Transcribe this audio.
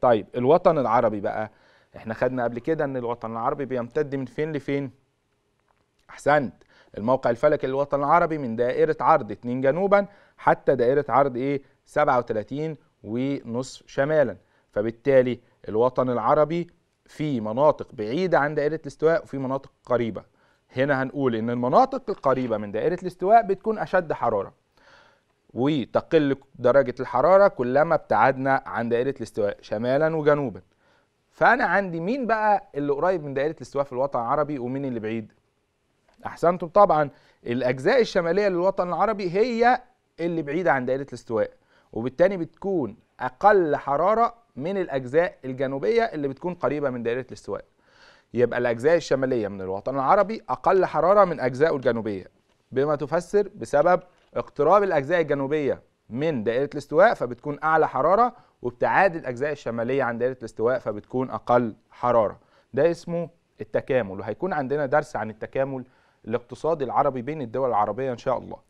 طيب الوطن العربي بقى احنا خدنا قبل كده ان الوطن العربي بيمتد من فين لفين احسنت الموقع الفلكي للوطن العربي من دائرة عرض 2 جنوبا حتى دائرة عرض ايه 37 ونصف شمالا فبالتالي الوطن العربي في مناطق بعيدة عن دائرة الاستواء وفي مناطق قريبة هنا هنقول ان المناطق القريبة من دائرة الاستواء بتكون اشد حرارة وتقل درجة الحرارة كلما ابتعدنا عن دائرة الاستواء شمالا وجنوبا فأنا عندي مين بقى اللي قريب من دائرة الاستواء في الوطن العربي ومين اللي بعيد أحسنتم طبعا الأجزاء الشمالية للوطن العربي هي اللي بعيدة عن دائرة الاستواء وبالتالي بتكون أقل حرارة من الأجزاء الجنوبية اللي بتكون قريبة من دائرة الاستواء يبقى الأجزاء الشمالية من الوطن العربي أقل حرارة من أجزائه الجنوبية بما تفسر بسبب اقتراب الاجزاء الجنوبيه من دائره الاستواء فبتكون اعلى حراره وابتعاد الاجزاء الشماليه عن دائره الاستواء فبتكون اقل حراره ده اسمه التكامل وهيكون عندنا درس عن التكامل الاقتصادي العربي بين الدول العربيه ان شاء الله